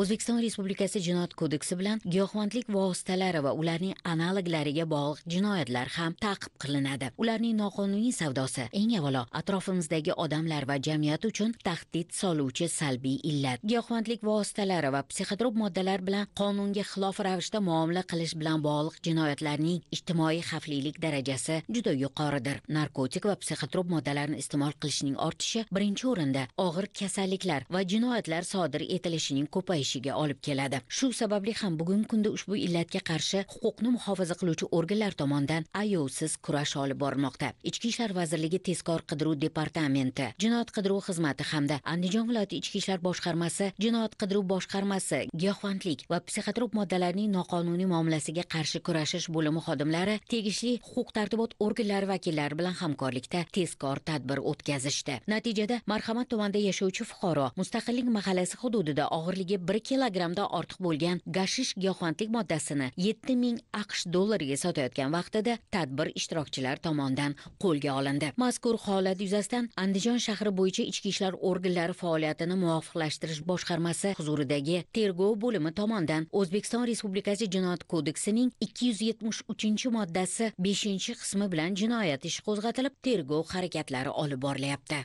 o'zbekiston respublikasi jinoyat kodeksi bilan giyohvandlik vositalari va ularning analoglariga bog'liq jinoyatlar ham ta'qib qilinadi ularning noqonuniy savdosi eng avvalo atrofimizdagi odamlar va jamiyat uchun tahdid soluvchi salbiy illat giyohvandlik vositalari va psixotrop moddalar bilan qonunga xilof ravishda muomala qilish bilan bog'liq jinoyatlarning ijtimoiy xavflilik darajasi juda yuqoridir narkotik va psixotrop moddalarni iste'mol qilishning ortishi birinchi o'rinda og'ir kasalliklar va jinoyatlar sodir etilishining ko'payishi ko'payishiga olib keladi shu sababli ham bugungi kunda ushbu illatga qarshi huquqni muhofaza qiluvchi organlar tomonidan ayovsiz kurash olib borilmoqda ichki ishlar vazirligi tezkor qidiruv departamenti jinoyat qidiruv xizmati hamda andijon viloyati ichki ishlar boshqarmasi jinoyat qidiruv boshqarmasi giyohvandlik va psixotrop moddalarning noqonuniy muomalasiga qarshi kurashish bo'limi xodimlari tegishli huquq tartibot organlari vakillari bilan hamkorlikda tezkor tadbir o'tkazishdi natijada marhamat tumanida yashovchi fuqaro mustaqillik mahallasi hududida og'irligi bir bir kilogrammdan ortiq bo'lgan gashish giyohvandlik moddasini yetti ming aqsh dollariga sotayotgan vaqtida tadbir ishtirokchilari tomonidan qo'lga olindi mazkur holat yuzasidan andijon shahri bo'yicha ichki ishlar organlari faoliyatini muvofiqlashtirish boshqarmasi huzuridagi tergov bo'limi tomonidan o'zbekiston respublikasi jinoyat kodeksining ikki yuz yetmish uchinchi moddasi beshinchi qismi bilan jinoyat ishi qo'zg'atilib tergov harakatlari olib borilyapti